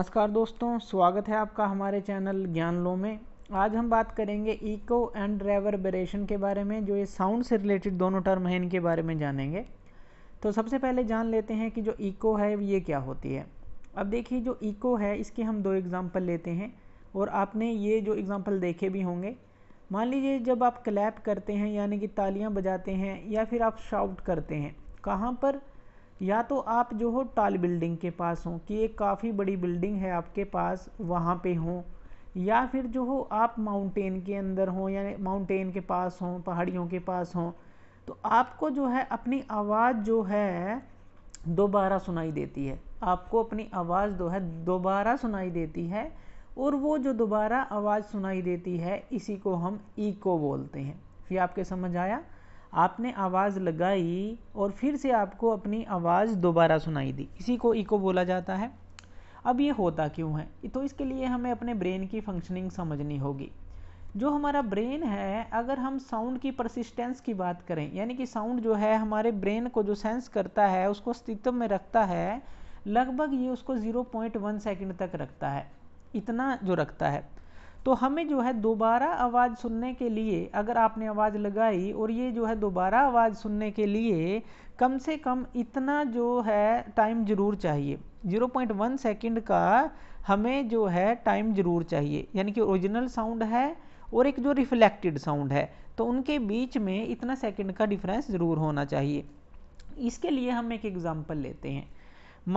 नमस्कार दोस्तों स्वागत है आपका हमारे चैनल ज्ञान लो में आज हम बात करेंगे इको एंड ड्राइवर बेरेशन के बारे में जो ये साउंड से रिलेटेड दोनों टर्म हैं इनके बारे में जानेंगे तो सबसे पहले जान लेते हैं कि जो इको है ये क्या होती है अब देखिए जो इको है इसके हम दो एग्ज़ाम्पल लेते हैं और आपने ये जो एग्ज़ाम्पल देखे भी होंगे मान लीजिए जब आप क्लैप करते हैं यानी कि तालियां बजाते हैं या फिर आप शाउट करते हैं कहाँ पर या तो आप जो हो टाल बिल्डिंग के पास हों कि एक काफ़ी बड़ी बिल्डिंग है आपके पास वहाँ पे हों या फिर जो हो आप माउंटेन के अंदर हों या माउंटेन के पास हों पहाड़ियों के पास हों तो आपको जो है अपनी आवाज़ जो है दोबारा सुनाई देती है आपको अपनी आवाज़ जो है दोबारा सुनाई देती है और वो जो दोबारा आवाज़ सुनाई देती है इसी को हम ईको बोलते हैं फिर आपके समझ आया आपने आवाज़ लगाई और फिर से आपको अपनी आवाज़ दोबारा सुनाई दी इसी को इको बोला जाता है अब ये होता क्यों है तो इसके लिए हमें अपने ब्रेन की फंक्शनिंग समझनी होगी जो हमारा ब्रेन है अगर हम साउंड की परसिस्टेंस की बात करें यानी कि साउंड जो है हमारे ब्रेन को जो सेंस करता है उसको अस्तित्व में रखता है लगभग ये उसको 0.1 सेकंड तक रखता है इतना जो रखता है तो हमें जो है दोबारा आवाज़ सुनने के लिए अगर आपने आवाज़ लगाई और ये जो है दोबारा आवाज़ सुनने के लिए कम से कम इतना जो है टाइम ज़रूर चाहिए 0.1 सेकंड का हमें जो है टाइम ज़रूर चाहिए यानी कि ओरिजिनल साउंड है और एक जो रिफ्लेक्टेड साउंड है तो उनके बीच में इतना सेकंड का डिफरेंस ज़रूर होना चाहिए इसके लिए हम एक एग्ज़ाम्पल लेते हैं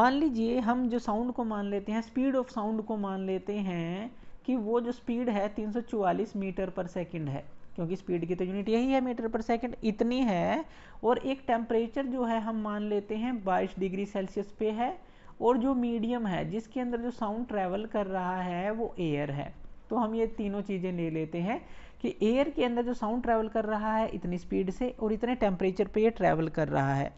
मान लीजिए हम जो साउंड को मान लेते हैं स्पीड ऑफ साउंड को मान लेते हैं कि वो जो स्पीड है 344 मीटर पर सेकंड है क्योंकि स्पीड की तो यूनिट यही है मीटर पर सेकंड इतनी है और एक टेम्परेचर जो है हम मान लेते हैं 22 डिग्री सेल्सियस पे है और जो मीडियम है जिसके अंदर जो साउंड ट्रैवल कर रहा है वो एयर है तो हम ये तीनों चीज़ें ले लेते हैं कि एयर के अंदर जो साउंड ट्रैवल कर रहा है इतनी स्पीड से और इतने टेम्परेचर पर यह ट्रैवल कर रहा है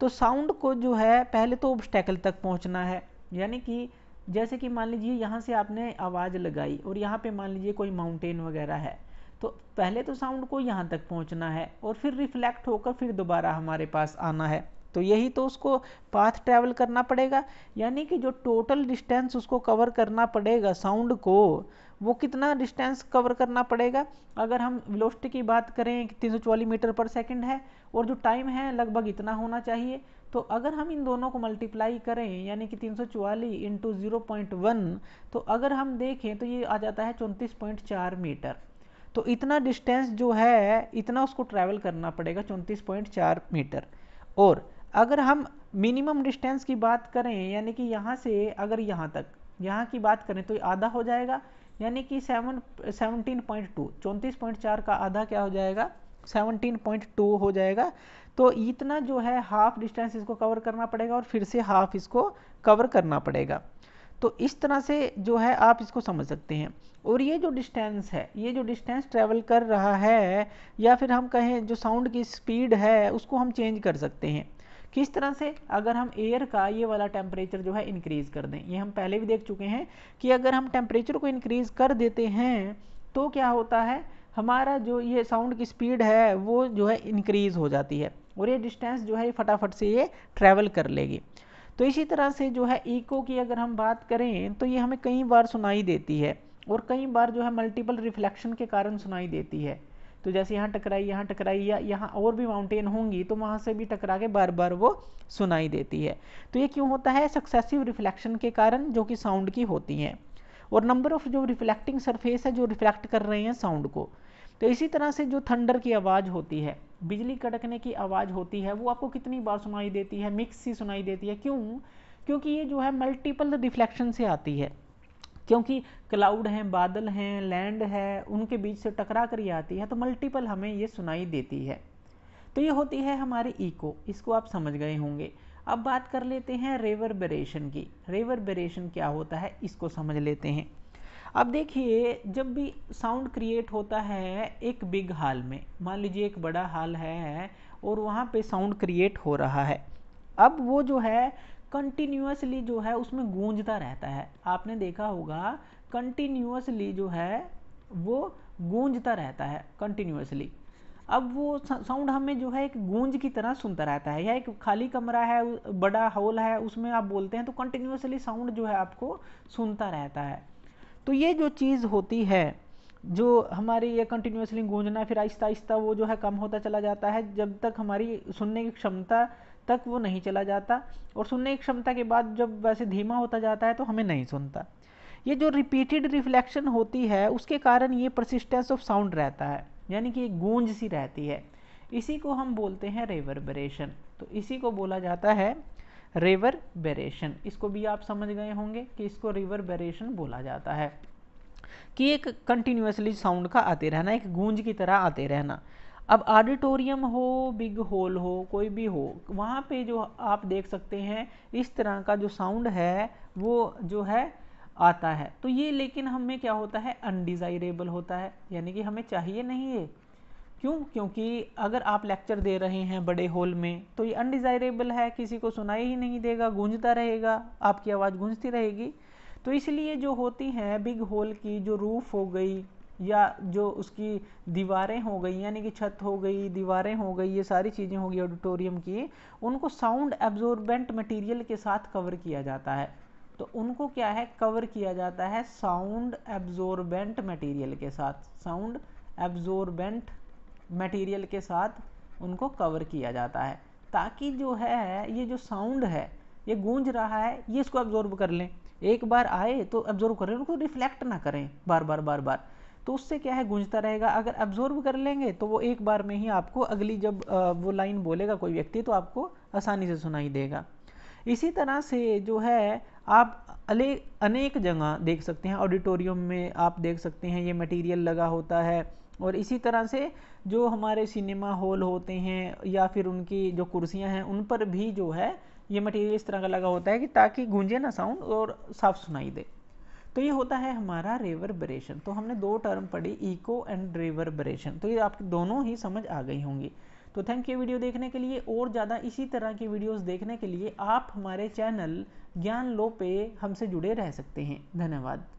तो साउंड को जो है पहले तो ऑब्स्टेकल तक पहुँचना है यानी कि जैसे कि मान लीजिए यहाँ से आपने आवाज़ लगाई और यहाँ पे मान लीजिए कोई माउंटेन वगैरह है तो पहले तो साउंड को यहाँ तक पहुँचना है और फिर रिफ्लेक्ट होकर फिर दोबारा हमारे पास आना है तो यही तो उसको पाथ ट्रैवल करना पड़ेगा यानी कि जो टोटल डिस्टेंस उसको कवर करना पड़ेगा साउंड को वो कितना डिस्टेंस कवर करना पड़ेगा अगर हम वेलोसिटी की बात करें तीन सौ मीटर पर सेकंड है और जो टाइम है लगभग इतना होना चाहिए तो अगर हम इन दोनों को मल्टीप्लाई करें यानी कि 344 सौ इंटू वन तो अगर हम देखें तो ये आ जाता है चौंतीस मीटर तो इतना डिस्टेंस जो है इतना उसको ट्रैवल करना पड़ेगा चौंतीस चार मीटर और अगर हम मिनिमम डिस्टेंस की बात करें यानी कि यहाँ से अगर यहाँ तक यहाँ की बात करें तो ये आधा हो जाएगा यानी कि सेवन सेवनटीन पॉइंट टू चौंतीस पॉइंट चार का आधा क्या हो जाएगा सेवनटीन पॉइंट टू हो जाएगा तो इतना जो है हाफ डिस्टेंस इसको कवर करना पड़ेगा और फिर से हाफ इसको कवर करना पड़ेगा तो इस तरह से जो है आप इसको समझ सकते हैं और ये जो डिस्टेंस है ये जो डिस्टेंस ट्रेवल कर रहा है या फिर हम कहें जो साउंड की स्पीड है उसको हम चेंज कर सकते हैं किस तरह से अगर हम एयर का ये वाला टेम्परेचर जो है इंक्रीज़ कर दें ये हम पहले भी देख चुके हैं कि अगर हम टेम्परेचर को इंक्रीज़ कर देते हैं तो क्या होता है हमारा जो ये साउंड की स्पीड है वो जो है इंक्रीज़ हो जाती है और ये डिस्टेंस जो है फटाफट से ये ट्रैवल कर लेगी तो इसी तरह से जो है इको की अगर हम बात करें तो ये हमें कई बार सुनाई देती है और कई बार जो है मल्टीपल रिफ्लेक्शन के कारण सुनाई देती है तो जैसे यहाँ टकराई यहाँ टकराई या यहाँ और भी माउंटेन होंगी तो वहाँ से भी टकरा के बार बार वो सुनाई देती है तो ये क्यों होता है सक्सेसिव रिफ्लेक्शन के कारण जो कि साउंड की होती हैं और नंबर ऑफ जो रिफ्लेक्टिंग सरफेस है जो रिफ्लेक्ट कर रहे हैं साउंड को तो इसी तरह से जो थंडर की आवाज़ होती है बिजली कड़कने की आवाज़ होती है वो आपको कितनी बार सुनाई देती है मिक्स ही सुनाई देती है क्यों क्योंकि ये जो है मल्टीपल रिफ्लेक्शन से आती है क्योंकि क्लाउड हैं बादल हैं लैंड है उनके बीच से टकरा कर ही आती है तो मल्टीपल हमें ये सुनाई देती है तो ये होती है हमारी इको इसको आप समझ गए होंगे अब बात कर लेते हैं रेवरबरेशन की रेवरबरेशन क्या होता है इसको समझ लेते हैं अब देखिए जब भी साउंड क्रिएट होता है एक बिग हॉल में मान लीजिए एक बड़ा हॉल है और वहाँ पे साउंड क्रिएट हो रहा है अब वो जो है कंटिन्यूसली जो है उसमें गूंजता रहता है आपने देखा होगा कंटिन्यूसली जो है वो गूंजता रहता है कंटिन्यूसली अब वो साउंड हमें जो है एक गूंज की तरह सुनता रहता है या एक खाली कमरा है बड़ा हॉल है उसमें आप बोलते हैं तो कंटिन्यूसली साउंड जो है आपको सुनता रहता है तो ये जो चीज़ होती है जो हमारी ये कंटिन्यूसली गूंजना फिर आहिस्ता आहिस्ता वो जो है कम होता चला जाता है जब तक हमारी सुनने की क्षमता तक वो नहीं चला जाता और सुनने की क्षमता के बाद जब वैसे धीमा होता जाता है तो हमें नहीं सुनता ये जो रिपीटेड रिफ्लेक्शन होती है उसके कारण ये परसिस्टेंस ऑफ साउंड रहता है यानी कि गूंज सी रहती है इसी को हम बोलते हैं रेवरबरेशन तो इसी को बोला जाता है रिवर्बेरेशन इसको भी आप समझ गए होंगे कि इसको रिवर्बेरेशन बोला जाता है कि एक कंटिन्यूसली साउंड का आते रहना एक गूंज की तरह आते रहना अब ऑडिटोरियम हो बिग होल हो कोई भी हो वहाँ पे जो आप देख सकते हैं इस तरह का जो साउंड है वो जो है आता है तो ये लेकिन हमें क्या होता है अनडिज़ायरेबल होता है यानी कि हमें चाहिए नहीं है क्यों क्योंकि अगर आप लेक्चर दे रहे हैं बड़े हॉल में तो ये अनडिज़ायरेबल है किसी को सुनाई ही नहीं देगा गूंजता रहेगा आपकी आवाज़ गूंजती रहेगी तो इसलिए जो होती हैं बिग हॉल की जो रूफ़ हो गई या जो उसकी दीवारें हो गई यानी कि छत हो गई दीवारें हो गई ये सारी चीज़ें हो गई ऑडिटोरियम की उनको साउंड एब्जॉर्बेंट मटेरियल के साथ कवर किया जाता है तो उनको क्या है कवर किया जाता है साउंड एब्जॉर्बेंट मटेरियल के साथ साउंड एब्जॉर्बेंट मटेरियल के साथ उनको कवर किया जाता है ताकि जो है ये जो साउंड है ये गूंज रहा है ये इसको ऑब्जॉर्व कर लें एक बार आए तो ऑब्जॉर्व करें उनको रिफ्लेक्ट ना करें बार बार बार बार तो उससे क्या है गूंजता रहेगा अगर ऑब्जॉर्व कर लेंगे तो वो एक बार में ही आपको अगली जब वो लाइन बोलेगा कोई व्यक्ति तो आपको आसानी से सुनाई देगा इसी तरह से जो है आप अले अनेक जगह देख सकते हैं ऑडिटोरियम में आप देख सकते हैं ये मटेरियल लगा होता है और इसी तरह से जो हमारे सिनेमा हॉल होते हैं या फिर उनकी जो कुर्सियां हैं उन पर भी जो है ये मटेरियल इस तरह का लगा होता है कि ताकि गूंजे ना साउंड और साफ सुनाई दे तो ये होता है हमारा रेवरबरेशन तो हमने दो टर्म पढ़ी इको एंड रेवरबरेशन तो ये आपकी दोनों ही समझ आ गई होंगी तो थैंक यू वीडियो देखने के लिए और ज़्यादा इसी तरह की वीडियोस देखने के लिए आप हमारे चैनल ज्ञान लो पे हमसे जुड़े रह सकते हैं धन्यवाद